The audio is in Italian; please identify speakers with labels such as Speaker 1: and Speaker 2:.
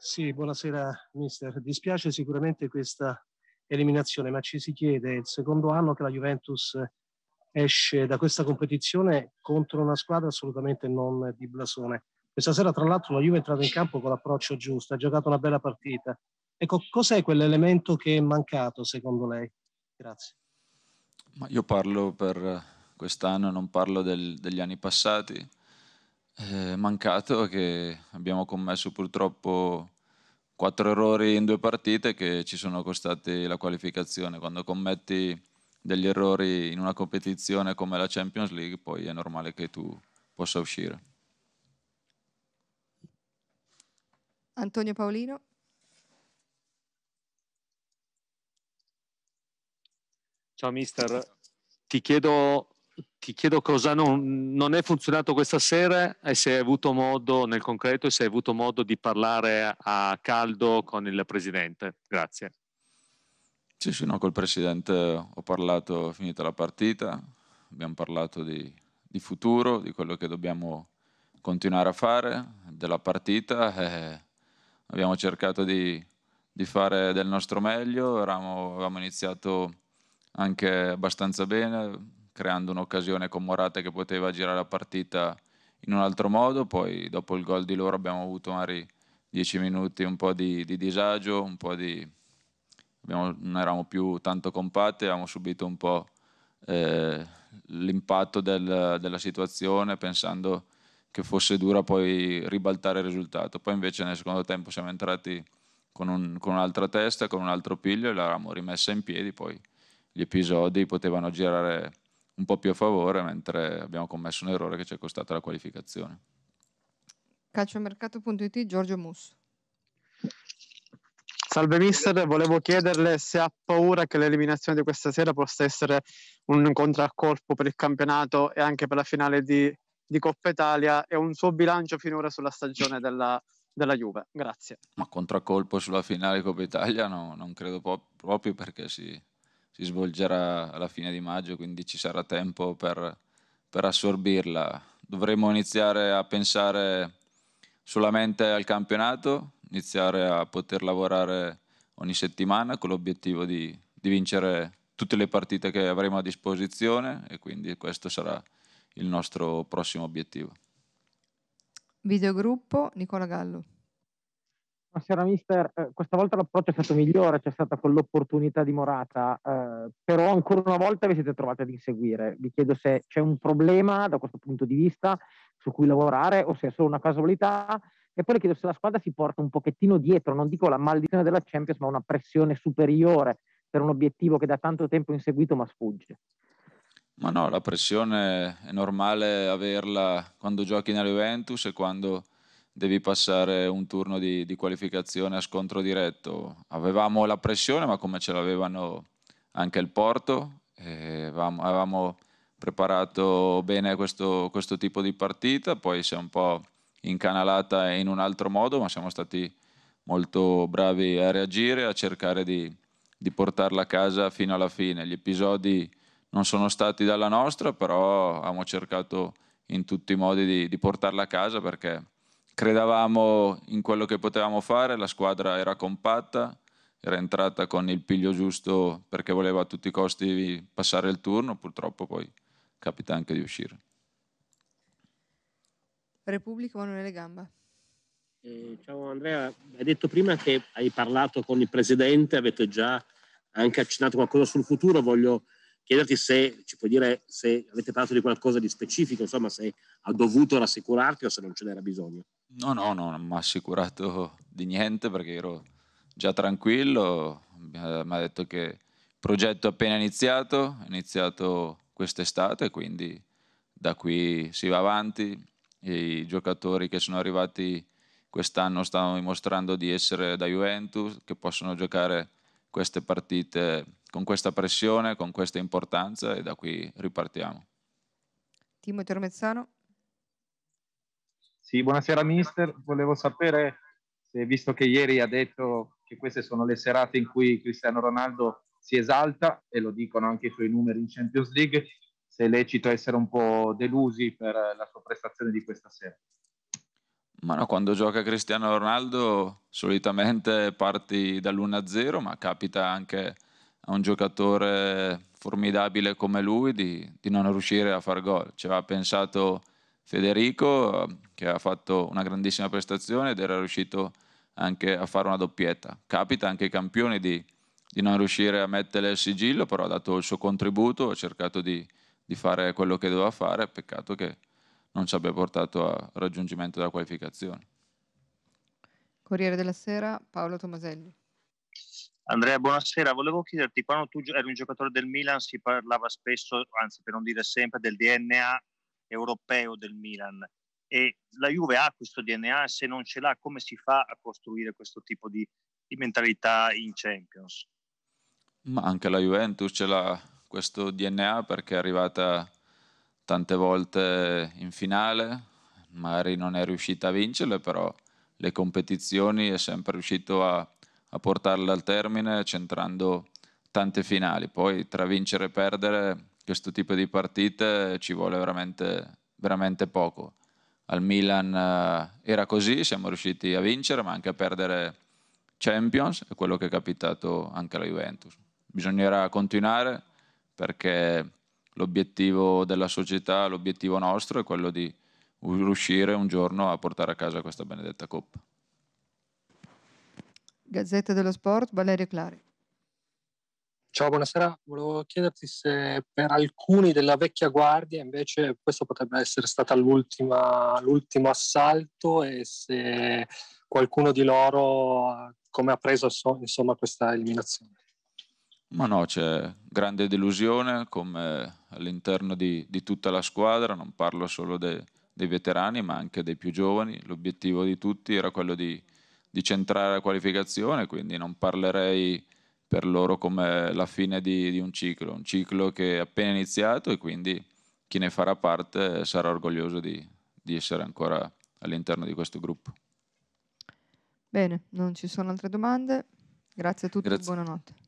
Speaker 1: Sì, buonasera mister. Dispiace sicuramente questa eliminazione, ma ci si chiede, è il secondo anno che la Juventus esce da questa competizione contro una squadra assolutamente non di blasone. Questa sera tra l'altro la Juve è entrata in campo con l'approccio giusto, ha giocato una bella partita. Ecco, cos'è quell'elemento che è mancato secondo lei? Grazie. Ma io parlo per eh, quest'anno, non parlo del, degli anni passati eh, mancato che abbiamo commesso purtroppo quattro errori in due partite che ci sono costati la qualificazione. Quando commetti degli errori in una competizione come la Champions League, poi è normale che tu possa uscire. Antonio Paolino. Ciao mister, ti chiedo ti chiedo cosa non, non, è funzionato questa sera e se hai avuto modo nel concreto e se hai avuto modo di parlare a caldo con il Presidente. Grazie. Sì, sì, no, col Presidente ho parlato finita la partita, abbiamo parlato di, di futuro, di quello che dobbiamo continuare a fare, della partita. Eh, abbiamo cercato di, di, fare del nostro meglio, eravamo, avevamo iniziato anche abbastanza bene, creando un'occasione con Morata che poteva girare la partita in un altro modo, poi dopo il gol di loro abbiamo avuto magari dieci minuti un po' di, di disagio, un po' di... Abbiamo, non eravamo più tanto compatti, abbiamo subito un po' eh, l'impatto del, della situazione pensando che fosse dura poi ribaltare il risultato. Poi invece nel secondo tempo siamo entrati con, un, con un'altra testa, con un altro piglio e l'avevamo rimessa in piedi, poi gli episodi potevano girare un po' più a favore, mentre abbiamo commesso un errore che ci è costata la qualificazione. Calciomercato.it, Giorgio Musso. Salve mister, volevo chiederle se ha paura che l'eliminazione di questa sera possa essere un contraccolpo per il campionato e anche per la finale di, di Coppa Italia e un suo bilancio finora sulla stagione della, della Juve. Grazie. Ma contraccolpo sulla finale Coppa Italia no, non credo po- proprio perché si, si svolgerà alla fine di maggio, quindi ci sarà tempo per, per assorbirla. Dovremo iniziare a pensare solamente al campionato, iniziare a poter lavorare ogni settimana con l'obiettivo di, di vincere tutte le partite che avremo a disposizione e quindi questo sarà il nostro prossimo obiettivo. Videogruppo Nicola Gallo. Buonasera Mister, eh, questa volta l'approccio è stato migliore, c'è stata quell'opportunità di Morata, eh, però ancora una volta vi siete trovati ad inseguire. Vi chiedo se c'è un problema da questo punto di vista su cui lavorare o se è solo una casualità e poi le chiedo se la squadra si porta un pochettino dietro, non dico la maledizione della Champions, ma una pressione superiore per un obiettivo che da tanto tempo inseguito ma sfugge. Ma no, la pressione è normale averla quando giochi nella Juventus e quando devi passare un turno di, di qualificazione a scontro diretto. Avevamo la pressione, ma come ce l'avevano anche il Porto, avevamo, avevamo, preparato bene questo, questo tipo di partita, poi si è un po' incanalata in un altro modo, ma siamo stati molto bravi a reagire, a cercare di, di portarla a casa fino alla fine. Gli episodi non sono stati dalla nostra, però abbiamo cercato in tutti i modi di, di portarla a casa perché credevamo in quello che potevamo fare, la squadra era compatta, era entrata con il piglio giusto perché voleva a tutti i costi passare il turno, purtroppo poi capita anche di uscire. Repubblica Manuele Gamba. Eh, ciao Andrea, hai detto prima che hai parlato con il Presidente, avete già anche accennato qualcosa sul futuro, voglio chiederti se ci puoi dire se avete parlato di qualcosa di specifico, insomma se ha dovuto rassicurarti o se non ce n'era bisogno. No, no, no, non mi ha assicurato di niente perché ero già tranquillo, mi ha detto che il progetto è appena iniziato, è iniziato quest'estate, quindi da qui si va avanti, i giocatori che sono arrivati quest'anno stanno dimostrando di essere da Juventus, che possono giocare queste partite con questa pressione, con questa importanza e da qui ripartiamo. Timo Tormezzano. Sì, buonasera mister, volevo sapere se, visto che ieri ha detto che queste sono le serate in cui Cristiano Ronaldo si esalta, e lo dicono anche i suoi numeri in Champions League, se è lecito essere un po' delusi per la sua prestazione di questa sera. Ma no, quando gioca Cristiano Ronaldo solitamente parti dall'1-0, ma capita anche a un giocatore formidabile come lui di, di non riuscire a far gol. Ci aveva pensato Federico che ha fatto una grandissima prestazione ed era riuscito anche a fare una doppietta. Capita anche ai campioni di, di non riuscire a mettere il sigillo, però ha dato il suo contributo, ha cercato di, di fare quello che doveva fare, peccato che non ci abbia portato al raggiungimento della qualificazione. Corriere della Sera, Paolo Tomaselli. Andrea, buonasera. Volevo chiederti, quando tu eri un giocatore del Milan si parlava spesso, anzi per non dire sempre, del DNA europeo del Milan e la Juve ha questo DNA, se non ce l'ha come si fa a costruire questo tipo di, di mentalità in Champions? Ma anche la Juventus ce l'ha questo DNA perché è arrivata tante volte in finale, magari non è riuscita a vincere, però le competizioni è sempre riuscito a, a portarle al termine centrando tante finali. Poi tra vincere e perdere questo tipo di partite ci vuole veramente, veramente poco. Al Milan eh, era così, siamo riusciti a vincere ma anche a perdere Champions è quello che è capitato anche alla Juventus. Bisognerà continuare perché l'obiettivo della società, l'obiettivo nostro è quello di riuscire un giorno a portare a casa questa benedetta coppa. Gazzetta dello Sport, Valerio Clari. Ciao, buonasera. Volevo chiederti se per alcuni della vecchia guardia invece questo potrebbe essere stato l'ultimo assalto e se qualcuno di loro come ha preso insomma, questa eliminazione. Ma no, c'è grande delusione come all'interno di, di tutta la squadra, non parlo solo de, dei veterani ma anche dei più giovani. L'obiettivo di tutti era quello di, di centrare la qualificazione, quindi non parlerei per loro come la fine di, di, un ciclo, un ciclo che è appena iniziato e quindi chi ne farà parte sarà orgoglioso di, di essere ancora all'interno di questo gruppo. Bene, non ci sono altre domande. Grazie a tutti e buonanotte.